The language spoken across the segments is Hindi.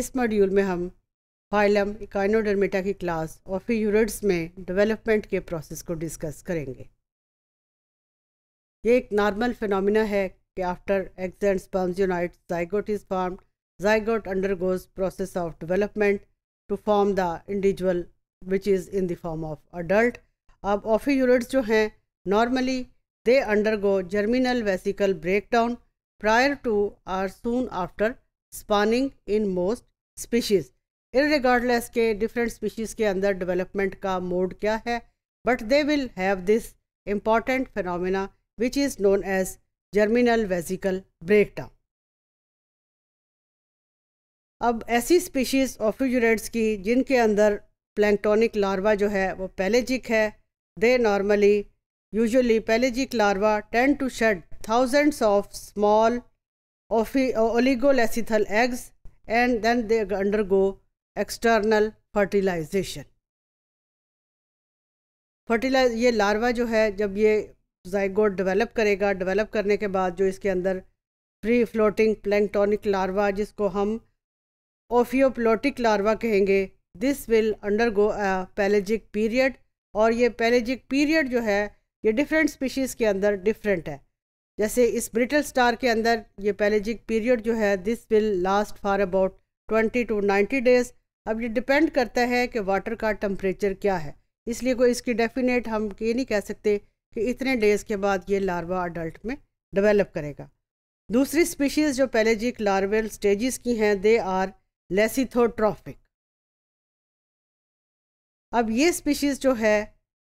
इस मॉड्यूल में हम फाइलम इकाइनोडर्मेटा की क्लास और फिर यूरट्स में डेवलपमेंट के प्रोसेस को डिस्कस करेंगे ये एक नॉर्मल फिनोमिना है कि after accent sperms unite zygote is form zygote undergoes process of development to form the individual which is in the form of adult अब ऑफी यूरिट्स जो हैं normally they undergo germinal vesicle breakdown prior to or soon after spawning in most species in regardless के डिफरेंट स्पीशीज़ के अंदर डेवलपमेंट का मोड क्या है but they will have this important phenomena which is known as germinal vesicle breakdown अब ऐसी स्पीशीज़ ऑफ्यूजरेट्स की जिनके अंदर प्लैंकटोनिक लार्वा जो है वो पैलेजिक है they normally usually pelagic larva tend to shed thousands of small oligolecithin eggs and then they undergo external fertilization. Fertilize ये लार्वा जो है जब ये जाइगोट डेवलप करेगा डेवलप करने के बाद जो इसके अंदर फ्री फ्लोटिंग प्लैंकटोनिक लार्वा जिसको हम ओफियोप्लोटिक लार्वा कहेंगे this will undergo pelagic period और ये पैलेजिक पीरियड जो है ये डिफरेंट स्पीशीज़ के अंदर डिफरेंट है जैसे इस ब्रिटल स्टार के अंदर ये पैलेजिक पीरियड जो है this will last for about twenty to ninety days अब ये डिपेंड करता है कि वाटर का टम्परेचर क्या है इसलिए कोई इसकी डेफिनेट हम ये नहीं कह सकते कि इतने डेज़ के बाद ये लार्वा अडल्ट में डेवलप करेगा दूसरी स्पीशीज़ जो पैलेजिक लार्वेल स्टेजेस की हैं दे आर लेसिथोट्रॉफिक अब ये स्पीशीज़ जो है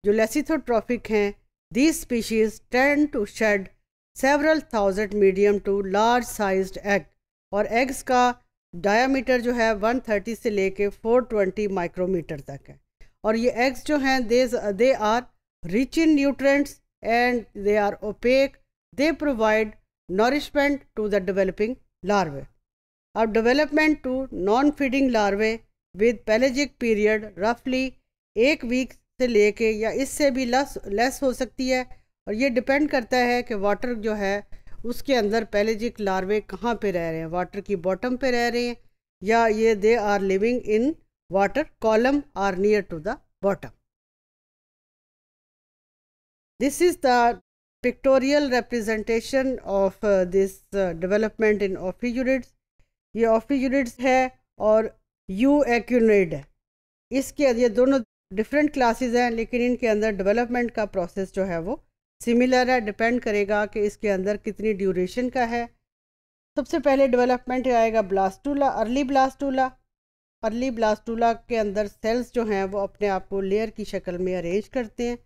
जो लेसिथोट्रॉफिक हैं these species tend to shed several thousand medium to large sized egg और एग्स का डायामीटर जो है 130 से लेके 420 माइक्रोमीटर तक है और ये एग्स जो हैं they they are rich in nutrients and they are opaque they provide nourishment to the developing larvae अब development to non feeding larvae with pelagic period रफली एक वीक से लेके या इससे भी लेस लेस हो सकती है और ये डिपेंड करता है कि वाटर जो है उसके अंदर पहले जी लार्वे कहाँ पे रह रहे हैं वाटर की बॉटम पे रह रहे हैं या ये they are living in water column or near to the bottom this is the pictorial representation of this development in ophiuroids ये ऑफी यूनिट्स है और यू एक्यूनेड है इसके ये दोनों डिफरेंट क्लासेस हैं लेकिन इनके अंदर डेवलपमेंट का प्रोसेस जो है वो सिमिलर है डिपेंड करेगा कि इसके अंदर कितनी ड्यूरेशन का है सबसे पहले डेवलपमेंट आएगा blastula early blastula early blastula के अंदर सेल्स जो हैं वो अपने आप को लेयर की शक्ल में अरेंज करते हैं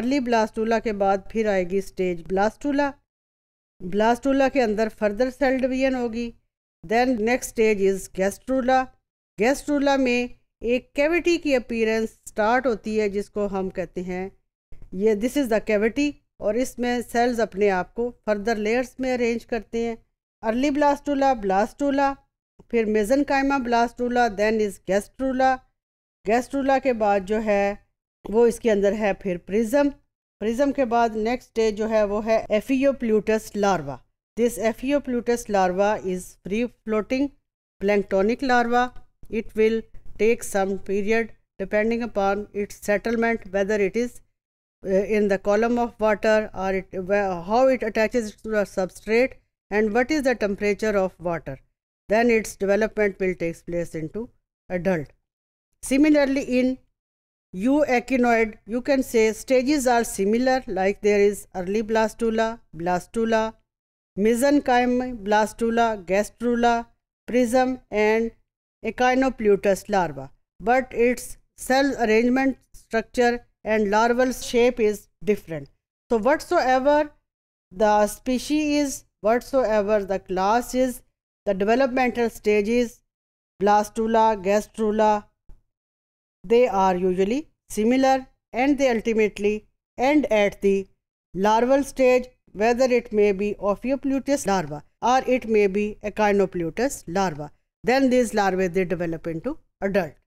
अर्ली ब्लास्टूला के बाद फिर आएगी स्टेज ब्लास्टूला ब्लास्टूला के अंदर फर्दर सेल डिवीजन होगी then next stage is gastrula gastrula में एक कैविटी की अपीयरेंस स्टार्ट होती है जिसको हम कहते हैं ये दिस इज़ द कैविटी और इसमें सेल्स अपने आप को फर्दर लेयर्स में अरेंज करते हैं अर्ली ब्लास्टूला ब्लास्टूला फिर mesenchyme blastula then is gastrula gastrula के बाद जो है वो इसके अंदर है फिर प्रिज्म प्रिज्म के बाद नेक्स्ट डे जो है वो है pluteus larva this ophiopluteus larva is free floating planktonic larva it will take some period depending upon its settlement whether it is Uh, in the column of water or it, how it attaches to the substrate and what is the temperature of water. Then its development will take place into adult. Similarly, in euechinoid, you can say stages are similar like there is early blastula, blastula, mesenchyme blastula, gastrula, prism and echinopleutus larva. But its cell arrangement structure and larval shape is different. So whatsoever the species is, whatsoever the class is, the developmental stages, blastula, gastrula, they are usually similar and they ultimately end at the larval stage whether it may be Ophiopluteus larva or it may be Echinopluteus larva. Then these larvae they develop into adult.